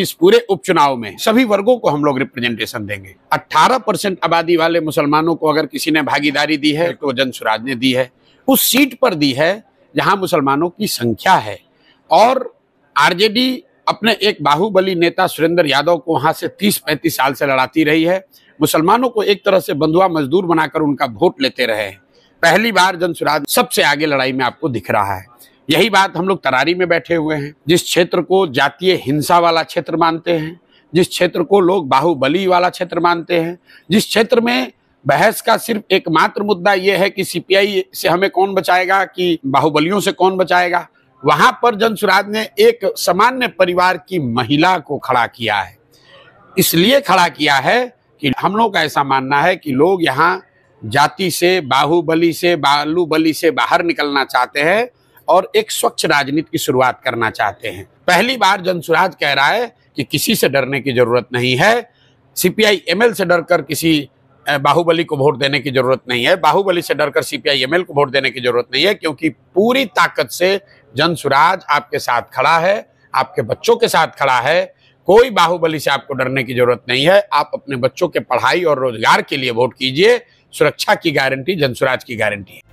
इस पूरे उपचुनाव में सभी वर्गों को हम लोग रिप्रेजेंटेशन देंगे 18 परसेंट आबादी वाले मुसलमानों को अगर किसी ने भागीदारी दी है तो जन स्वराज ने दी है उस सीट पर दी है जहां मुसलमानों की संख्या है और आरजेडी अपने एक बाहुबली नेता सुरेंद्र यादव को वहां से 30-35 साल से लड़ाती रही है मुसलमानों को एक तरह से बंधुआ मजदूर बनाकर उनका वोट लेते रहे पहली बार जन स्वराज सबसे आगे लड़ाई में आपको दिख रहा है यही बात हम लोग तरारी में बैठे हुए हैं जिस क्षेत्र को जातीय हिंसा वाला क्षेत्र मानते हैं जिस क्षेत्र को लोग बाहुबली वाला क्षेत्र मानते हैं जिस क्षेत्र में बहस का सिर्फ एकमात्र मुद्दा यह है कि सीपीआई से हमें कौन बचाएगा कि बाहुबलियों से कौन बचाएगा वहां पर जनसुराज ने एक सामान्य परिवार की महिला को खड़ा किया है इसलिए खड़ा किया है कि हम लोग का ऐसा मानना है कि लोग यहाँ जाति से बाहुबली से बालूबली से बाहर निकलना चाहते हैं और एक स्वच्छ राजनीति की शुरुआत करना चाहते हैं पहली बार जनसुराज कह रहा है कि किसी से डरने की जरूरत नहीं है सीपीआई एमएल से डरकर किसी बाहुबली को वोट देने की जरूरत नहीं है बाहुबली से डरकर सीपीआई एमएल को वोट देने की जरूरत नहीं है क्योंकि पूरी ताकत से जनसुराज आपके साथ खड़ा है आपके बच्चों के साथ खड़ा है कोई बाहुबली से आपको डरने की जरूरत नहीं है आप अपने बच्चों के पढ़ाई और रोजगार के लिए वोट कीजिए सुरक्षा की गारंटी जनसुराज की गारंटी है